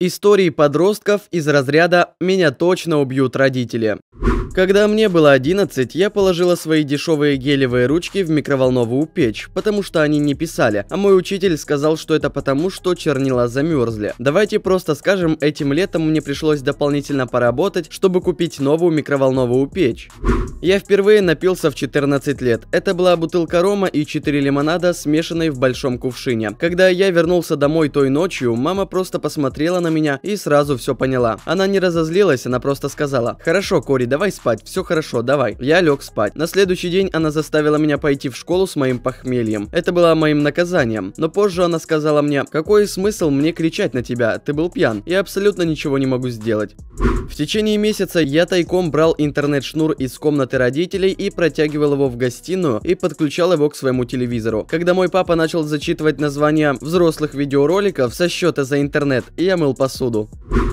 Истории подростков из разряда «Меня точно убьют родители». Когда мне было 11, я положила свои дешевые гелевые ручки в микроволновую печь, потому что они не писали, а мой учитель сказал, что это потому, что чернила замерзли. Давайте просто скажем, этим летом мне пришлось дополнительно поработать, чтобы купить новую микроволновую печь. Я впервые напился в 14 лет. Это была бутылка рома и 4 лимонада, смешанные в большом кувшине. Когда я вернулся домой той ночью, мама просто посмотрела на меня и сразу все поняла. Она не разозлилась, она просто сказала, «Хорошо, Кори, давай спать, все хорошо, давай. Я лег спать. На следующий день она заставила меня пойти в школу с моим похмельем. Это было моим наказанием. Но позже она сказала мне, какой смысл мне кричать на тебя, ты был пьян. Я абсолютно ничего не могу сделать. В течение месяца я тайком брал интернет-шнур из комнаты родителей и протягивал его в гостиную и подключал его к своему телевизору. Когда мой папа начал зачитывать названия взрослых видеороликов со счета за интернет, я мыл посуду.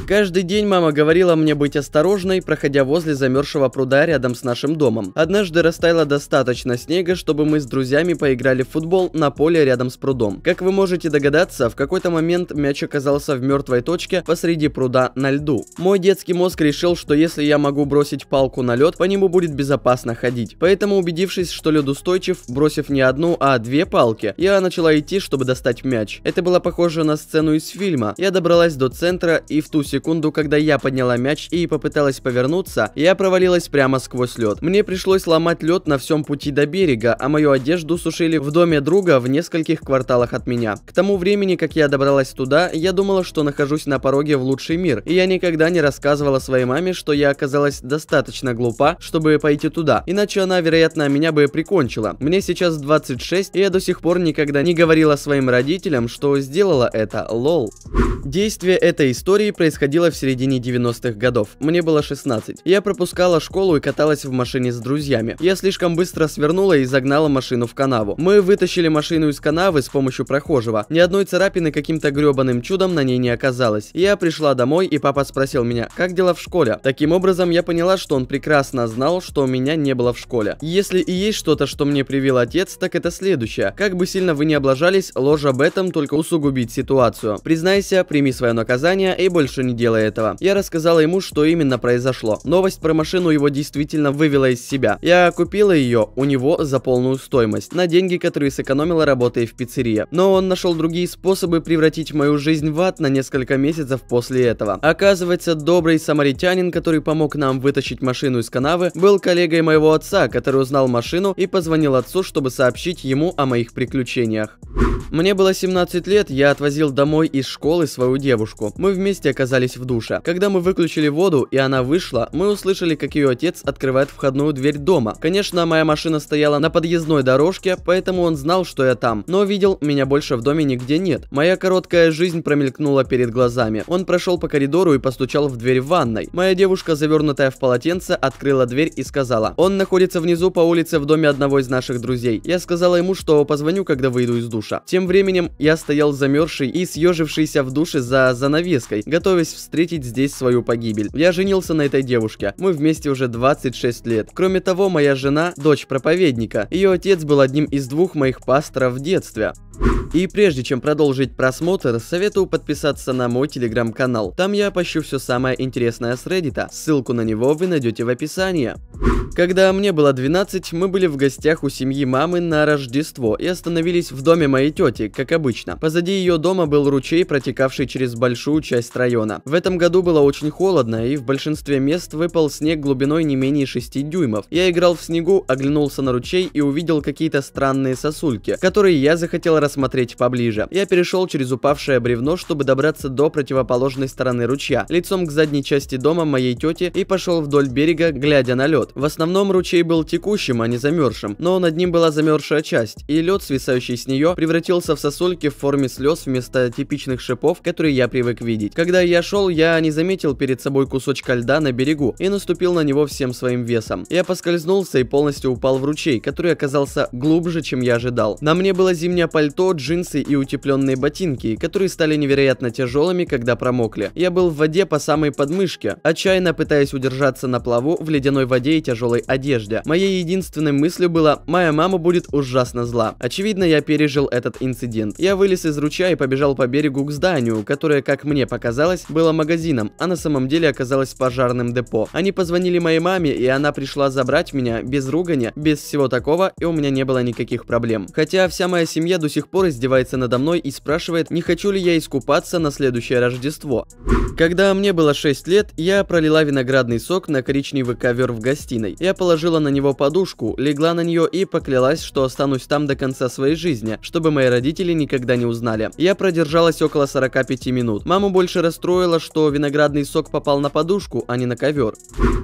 Каждый день мама говорила мне быть осторожной, проходя возле замерзшего пруда рядом с нашим домом. Однажды растаяло достаточно снега, чтобы мы с друзьями поиграли в футбол на поле рядом с прудом. Как вы можете догадаться, в какой-то момент мяч оказался в мертвой точке посреди пруда на льду. Мой детский мозг решил, что если я могу бросить палку на лед, по нему будет безопасно ходить. Поэтому, убедившись, что лед устойчив, бросив не одну, а две палки, я начала идти, чтобы достать мяч. Это было похоже на сцену из фильма. Я добралась до центра и в ту секунду, секунду, когда я подняла мяч и попыталась повернуться, я провалилась прямо сквозь лед. Мне пришлось ломать лед на всем пути до берега, а мою одежду сушили в доме друга в нескольких кварталах от меня. К тому времени, как я добралась туда, я думала, что нахожусь на пороге в лучший мир, и я никогда не рассказывала своей маме, что я оказалась достаточно глупа, чтобы пойти туда, иначе она, вероятно, меня бы прикончила. Мне сейчас 26, и я до сих пор никогда не говорила своим родителям, что сделала это, лол. Действие этой истории происходило происходило в середине 90-х годов. Мне было 16. Я пропускала школу и каталась в машине с друзьями. Я слишком быстро свернула и загнала машину в канаву. Мы вытащили машину из канавы с помощью прохожего. Ни одной царапины каким-то гребаным чудом на ней не оказалось. Я пришла домой, и папа спросил меня, как дела в школе? Таким образом, я поняла, что он прекрасно знал, что меня не было в школе. Если и есть что-то, что мне привил отец, так это следующее. Как бы сильно вы не облажались, ложь об этом только усугубит ситуацию. Признайся, прими свое наказание и больше не он делая этого. Я рассказала ему, что именно произошло. Новость про машину его действительно вывела из себя. Я купила ее у него за полную стоимость, на деньги, которые сэкономила работая в пиццерии. Но он нашел другие способы превратить мою жизнь в ад на несколько месяцев после этого. Оказывается, добрый самаритянин, который помог нам вытащить машину из канавы, был коллегой моего отца, который узнал машину и позвонил отцу, чтобы сообщить ему о моих приключениях. Мне было 17 лет, я отвозил домой из школы свою девушку. Мы вместе оказались в душе. Когда мы выключили воду и она вышла, мы услышали, как ее отец открывает входную дверь дома. Конечно, моя машина стояла на подъездной дорожке, поэтому он знал, что я там, но видел, меня больше в доме нигде нет. Моя короткая жизнь промелькнула перед глазами. Он прошел по коридору и постучал в дверь в ванной. Моя девушка, завернутая в полотенце, открыла дверь и сказала, «Он находится внизу по улице в доме одного из наших друзей. Я сказала ему, что позвоню, когда выйду из душа». Тем временем я стоял замерзший и съежившийся в душе за занавеской, готовясь встретить здесь свою погибель. Я женился на этой девушке. Мы вместе уже 26 лет. Кроме того, моя жена – дочь проповедника. Ее отец был одним из двух моих пасторов в детстве. И прежде чем продолжить просмотр, советую подписаться на мой телеграм-канал. Там я пощу все самое интересное с Reddit. Ссылку на него вы найдете в описании. Когда мне было 12, мы были в гостях у семьи мамы на Рождество и остановились в доме моей тети, как обычно. Позади ее дома был ручей, протекавший через большую часть района. В этом году было очень холодно, и в большинстве мест выпал снег глубиной не менее 6 дюймов. Я играл в снегу, оглянулся на ручей и увидел какие-то странные сосульки, которые я захотел рассмотреть поближе. Я перешел через упавшее бревно, чтобы добраться до противоположной стороны ручья, лицом к задней части дома моей тети и пошел вдоль берега, глядя на лед. В основном основном ручей был текущим, а не замерзшим, но над ним была замерзшая часть, и лед, свисающий с нее, превратился в сосульки в форме слез вместо типичных шипов, которые я привык видеть. Когда я шел, я не заметил перед собой кусочка льда на берегу и наступил на него всем своим весом. Я поскользнулся и полностью упал в ручей, который оказался глубже, чем я ожидал. На мне было зимнее пальто, джинсы и утепленные ботинки, которые стали невероятно тяжелыми, когда промокли. Я был в воде по самой подмышке, отчаянно пытаясь удержаться на плаву в ледяной воде и тяжелой новой одежде. Моей единственной мыслью было, моя мама будет ужасно зла. Очевидно, я пережил этот инцидент. Я вылез из ручья и побежал по берегу к зданию, которое, как мне показалось, было магазином, а на самом деле оказалось пожарным депо. Они позвонили моей маме, и она пришла забрать меня без ругани, без всего такого, и у меня не было никаких проблем. Хотя вся моя семья до сих пор издевается надо мной и спрашивает, не хочу ли я искупаться на следующее Рождество. Когда мне было 6 лет, я пролила виноградный сок на коричневый ковер в гостиной. Я положила на него подушку, легла на нее и поклялась, что останусь там до конца своей жизни, чтобы мои родители никогда не узнали. Я продержалась около 45 минут. Маму больше расстроила, что виноградный сок попал на подушку, а не на ковер.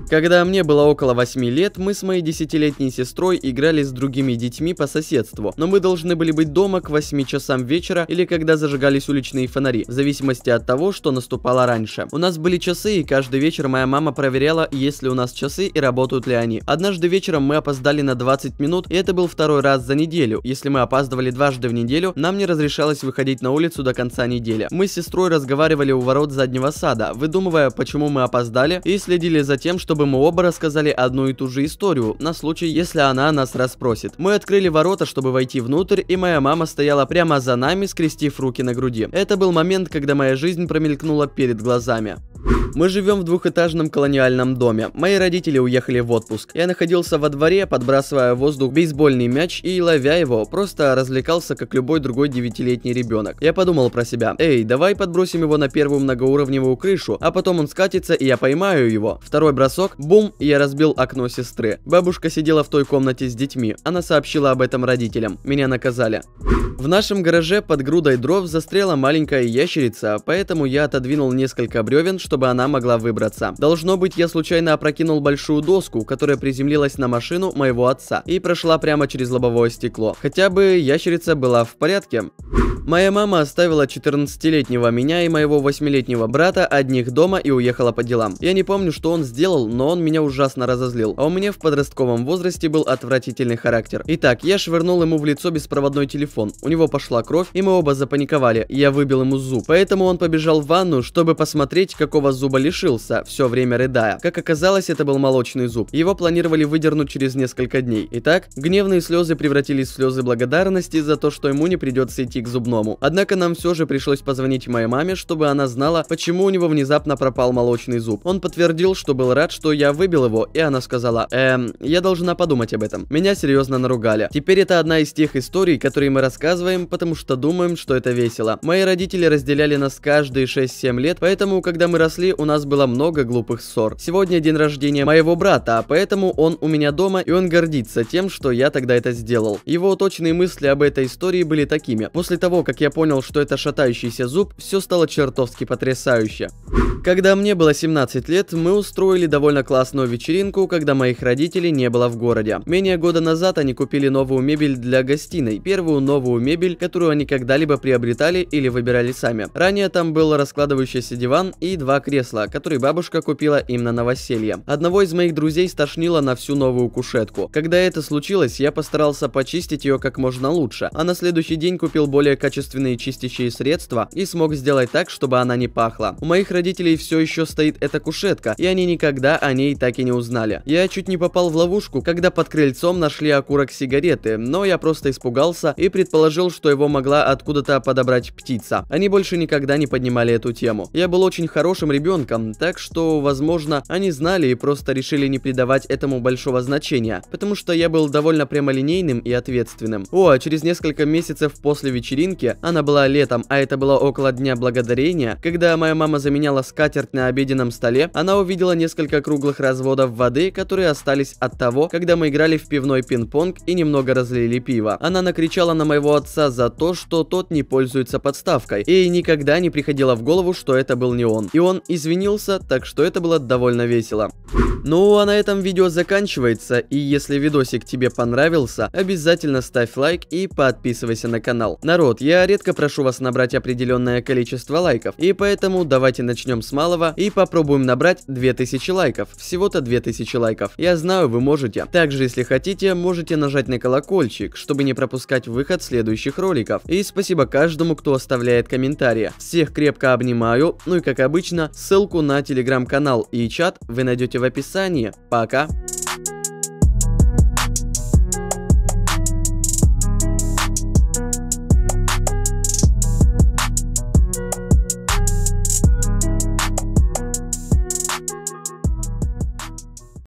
Когда мне было около 8 лет, мы с моей десятилетней сестрой играли с другими детьми по соседству, но мы должны были быть дома к 8 часам вечера или когда зажигались уличные фонари, в зависимости от того, что наступало раньше. У нас были часы, и каждый вечер моя мама проверяла, есть ли у нас часы и работают ли они компании. Однажды вечером мы опоздали на 20 минут, и это был второй раз за неделю. Если мы опаздывали дважды в неделю, нам не разрешалось выходить на улицу до конца недели. Мы с сестрой разговаривали у ворот заднего сада, выдумывая, почему мы опоздали, и следили за тем, чтобы мы оба рассказали одну и ту же историю, на случай, если она нас расспросит. Мы открыли ворота, чтобы войти внутрь, и моя мама стояла прямо за нами, скрестив руки на груди. Это был момент, когда моя жизнь промелькнула перед глазами. Мы живем в двухэтажном колониальном доме. Мои родители уехали в отпуск. Я находился во дворе, подбрасывая в воздух бейсбольный мяч и ловя его, просто развлекался, как любой другой девятилетний ребенок. Я подумал про себя. Эй, давай подбросим его на первую многоуровневую крышу, а потом он скатится и я поймаю его. Второй бросок, бум, и я разбил окно сестры. Бабушка сидела в той комнате с детьми. Она сообщила об этом родителям. Меня наказали. В нашем гараже под грудой дров застряла маленькая ящерица, поэтому я отодвинул несколько бревен, чтобы чтобы она могла выбраться. Должно быть, я случайно опрокинул большую доску, которая приземлилась на машину моего отца и прошла прямо через лобовое стекло. Хотя бы ящерица была в порядке. Моя мама оставила 14-летнего меня и моего 8-летнего брата одних дома и уехала по делам. Я не помню, что он сделал, но он меня ужасно разозлил, а у меня в подростковом возрасте был отвратительный характер. Итак, я швырнул ему в лицо беспроводной телефон, у него пошла кровь, и мы оба запаниковали, я выбил ему зуб, поэтому он побежал в ванну, чтобы посмотреть, какого зуба лишился, все время рыдая. Как оказалось, это был молочный зуб, его планировали выдернуть через несколько дней. Итак, гневные слезы превратились в слезы благодарности за то, что ему не придется идти к зубному родному. Однако нам все же пришлось позвонить моей маме, чтобы она знала, почему у него внезапно пропал молочный зуб. Он подтвердил, что был рад, что я выбил его, и она сказала, эм, я должна подумать об этом. Меня серьезно наругали. Теперь это одна из тех историй, которые мы рассказываем, потому что думаем, что это весело. Мои родители разделяли нас каждые 6-7 лет, поэтому, когда мы росли, у нас было много глупых ссор. Сегодня день рождения моего брата, а поэтому он у меня дома, и он гордится тем, что я тогда это сделал. Его точные мысли об этой истории были такими. После того, как я понял, что это шатающийся зуб, все стало чертовски потрясающе. Когда мне было 17 лет, мы устроили довольно классную вечеринку, когда моих родителей не было в городе. Менее года назад они купили новую мебель для гостиной, первую новую мебель, которую они когда-либо приобретали или выбирали сами. Ранее там был раскладывающийся диван и два кресла, которые бабушка купила им на новоселье. Одного из моих друзей стошнило на всю новую кушетку. Когда это случилось, я постарался почистить ее как можно лучше, а на следующий день купил более качественную качественные чистящие средства и смог сделать так, чтобы она не пахла. У моих родителей все еще стоит эта кушетка, и они никогда о ней так и не узнали. Я чуть не попал в ловушку, когда под крыльцом нашли окурок сигареты, но я просто испугался и предположил, что его могла откуда-то подобрать птица. Они больше никогда не поднимали эту тему. Я был очень хорошим ребенком, так что, возможно, они знали и просто решили не придавать этому большого значения, потому что я был довольно прямолинейным и ответственным. О, а через несколько месяцев после вечеринки Америке. Она была летом, а это было около Дня Благодарения. Когда моя мама заменяла скатерть на обеденном столе, она увидела несколько круглых разводов воды, которые остались от того, когда мы играли в пивной пинг-понг и немного разлили пиво. Она накричала на моего отца за то, что тот не пользуется подставкой. И никогда не приходило в голову, что это был не он. И он извинился, так что это было довольно весело. Ну а на этом видео заканчивается, и если видосик тебе понравился, обязательно ставь лайк и подписывайся на канал. Народ, если я редко прошу вас набрать определенное количество лайков, и поэтому давайте начнем с малого и попробуем набрать 2000 лайков. Всего-то 2000 лайков. Я знаю, вы можете. Также, если хотите, можете нажать на колокольчик, чтобы не пропускать выход следующих роликов. И спасибо каждому, кто оставляет комментарии. Всех крепко обнимаю, ну и как обычно, ссылку на телеграм-канал и чат вы найдете в описании. Пока!